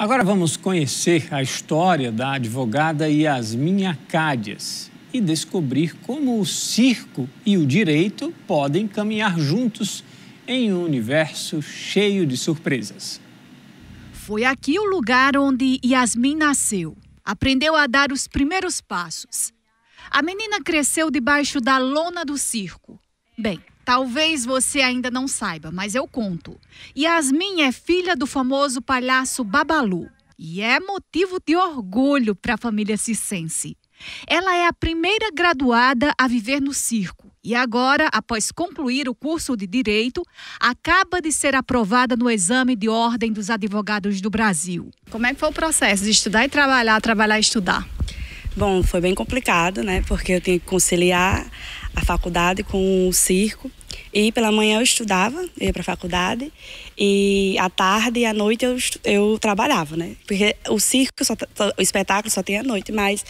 Agora vamos conhecer a história da advogada Yasmin Acádias e descobrir como o circo e o direito podem caminhar juntos em um universo cheio de surpresas. Foi aqui o lugar onde Yasmin nasceu. Aprendeu a dar os primeiros passos. A menina cresceu debaixo da lona do circo. Bem, Talvez você ainda não saiba, mas eu conto. Yasmin é filha do famoso palhaço Babalu e é motivo de orgulho para a família Cicense. Ela é a primeira graduada a viver no circo e agora, após concluir o curso de direito, acaba de ser aprovada no exame de ordem dos advogados do Brasil. Como é que foi o processo de estudar e trabalhar, trabalhar e estudar? Bom, foi bem complicado, né? Porque eu tenho que conciliar a faculdade com o circo. E pela manhã eu estudava, ia para a faculdade, e à tarde e à noite eu, eu trabalhava, né? Porque o circo, só, o espetáculo só tem à noite, mas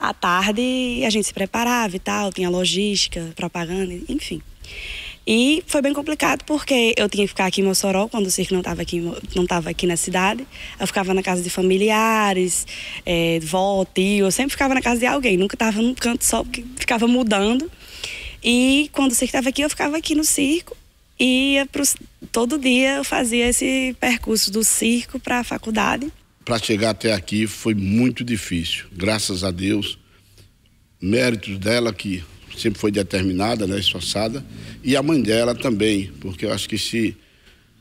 à tarde a gente se preparava e tal, tinha logística, propaganda, enfim. E foi bem complicado porque eu tinha que ficar aqui em Mossoró quando o circo não estava aqui, não tava aqui na cidade. Eu ficava na casa de familiares, é, vó, tio, eu sempre ficava na casa de alguém, nunca estava num canto só, porque ficava mudando. E quando o circo estava aqui, eu ficava aqui no circo e ia pro, todo dia eu fazia esse percurso do circo para a faculdade. Para chegar até aqui foi muito difícil. Graças a Deus, méritos dela que sempre foi determinada, né, esforçada, e a mãe dela também, porque eu acho que se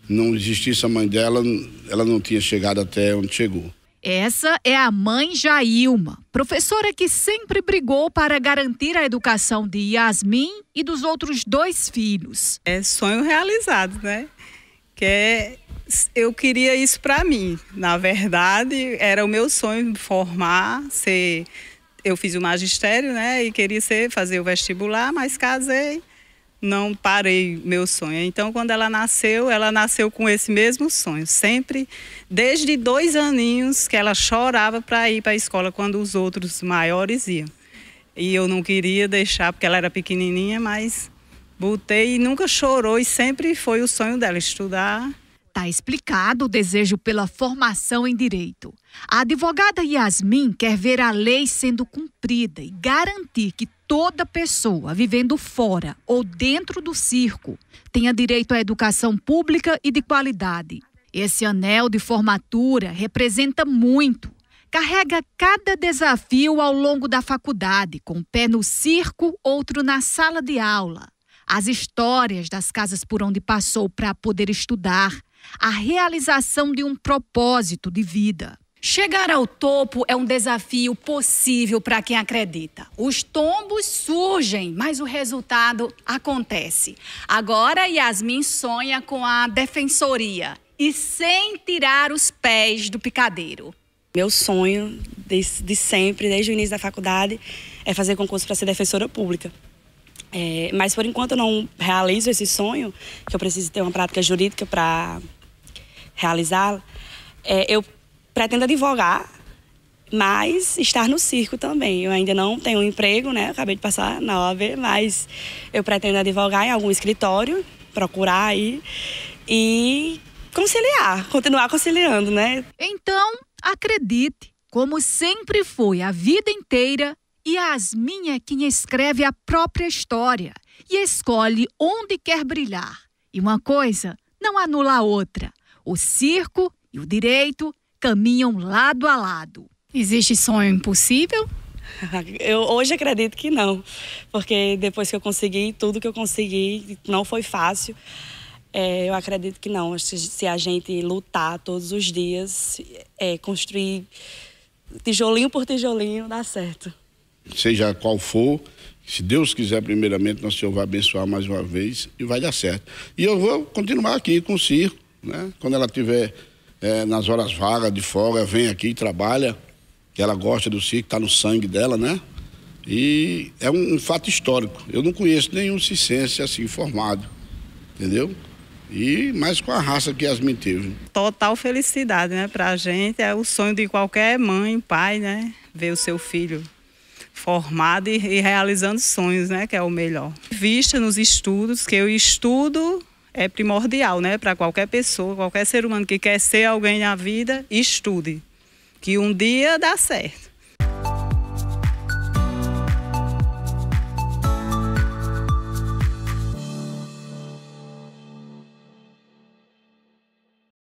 não existisse a mãe dela, ela não tinha chegado até onde chegou. Essa é a mãe Jailma, professora que sempre brigou para garantir a educação de Yasmin e dos outros dois filhos. É sonho realizado, né? Que é, eu queria isso para mim. Na verdade, era o meu sonho formar, ser eu fiz o magistério, né, e queria ser fazer o vestibular, mas casei não parei meu sonho. Então, quando ela nasceu, ela nasceu com esse mesmo sonho. Sempre, desde dois aninhos, que ela chorava para ir para a escola quando os outros maiores iam. E eu não queria deixar, porque ela era pequenininha, mas botei e nunca chorou. E sempre foi o sonho dela, estudar Tá explicado o desejo pela formação em direito. A advogada Yasmin quer ver a lei sendo cumprida e garantir que toda pessoa vivendo fora ou dentro do circo tenha direito à educação pública e de qualidade. Esse anel de formatura representa muito. Carrega cada desafio ao longo da faculdade, com um pé no circo, outro na sala de aula. As histórias das casas por onde passou para poder estudar, a realização de um propósito de vida. Chegar ao topo é um desafio possível para quem acredita. Os tombos surgem, mas o resultado acontece. Agora, Yasmin sonha com a defensoria e sem tirar os pés do picadeiro. Meu sonho de, de sempre, desde o início da faculdade, é fazer concurso para ser defensora pública. É, mas por enquanto eu não realizo esse sonho, que eu preciso ter uma prática jurídica para realizá lo É, eu pretendo advogar, mas estar no circo também. Eu ainda não tenho um emprego, né? Eu acabei de passar na OAB, mas eu pretendo advogar em algum escritório, procurar aí e conciliar, continuar conciliando, né? Então, acredite, como sempre foi a vida inteira, Yasmin é quem escreve a própria história e escolhe onde quer brilhar. E uma coisa não anula a outra. O circo e o direito caminham lado a lado. Existe sonho impossível? Eu hoje acredito que não, porque depois que eu consegui tudo que eu consegui, não foi fácil. É, eu acredito que não. Se, se, a gente lutar todos os dias, é, construir tijolinho por tijolinho, dá certo seja qual for, se Deus quiser, primeiramente, nosso Senhor vai abençoar mais uma vez e vai dar certo. E eu vou continuar aqui com o circo, né? Quando ela tiver é, nas horas vagas, de folga, vem aqui, trabalha, que ela gosta do circo, está no sangue dela, né? E é um, um, fato histórico. Eu não conheço nenhum cicense assim formado, entendeu? E mais com a raça que Yasmin teve. Total felicidade, né? Pra gente, é o sonho de qualquer mãe, pai, né? Ver o seu filho formada e, e realizando sonhos, né, que é o melhor. Vista nos estudos, que eu estudo é primordial, né, para qualquer pessoa, qualquer ser humano que quer ser alguém na vida, estude, que um dia dá certo.